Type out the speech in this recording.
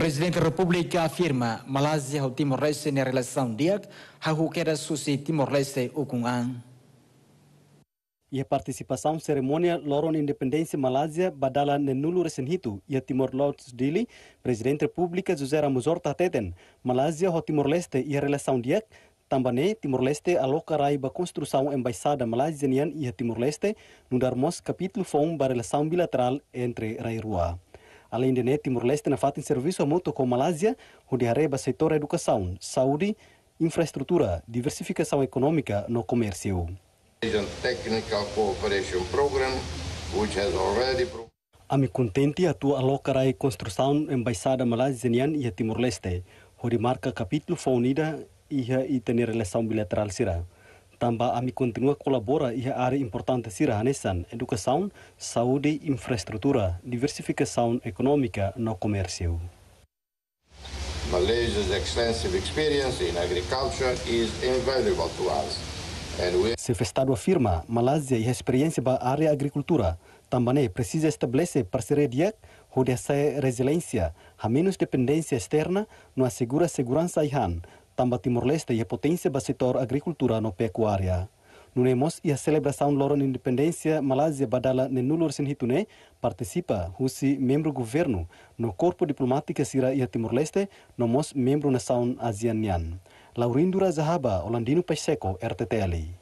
Presidente da República afirma Malásia é o Timor-Leste na relação DIAC, Hahukera Susi Timor-Leste e A participação cerimônia Loron Independência Malásia badala nenulu resen e ia Timor Leste dili Presidente República José Ramos Horta teten Malásia ao é Timor-Leste ia relação diak, Tambane Timor-Leste a ba construção embaixada Malásia nian ia Timor-Leste no mos capítulo fom ba relação bilateral entre Rairua. Além de Timor-Leste na FAT serviço a moto com Malásia, onde arreba setor educação, saúde, infraestrutura, diversificação econômica no comércio. A me Program, which contente a tua alocara e construção embaixada malasianiana e Timor-Leste, onde marca capítulo foi unida e a ter relação bilateral será a AMI continua colabora em áreas área importante siranesan, educação, saúde, infraestrutura, diversificação econômica no comércio. Malaysia's extensive experience in agriculture is invaluable to us. Se o estado afirma, Malásia e a experiência da área agricultura também precisa estabelecer parceria direta onde essa resiliência, a menos dependência externa, não assegura segurança e han, Tamba Timor-Leste a potência do setor agricultura no pecuária. Nunemos e a celebração na Independência Malásia Badala Nenulor Senhitune participa Husi membro governo no corpo diplomático Sira e Timor-Leste nomos membro nação ASEAN-Nian. Laurindura Zahaba, Holandino Pacheco, RTTL.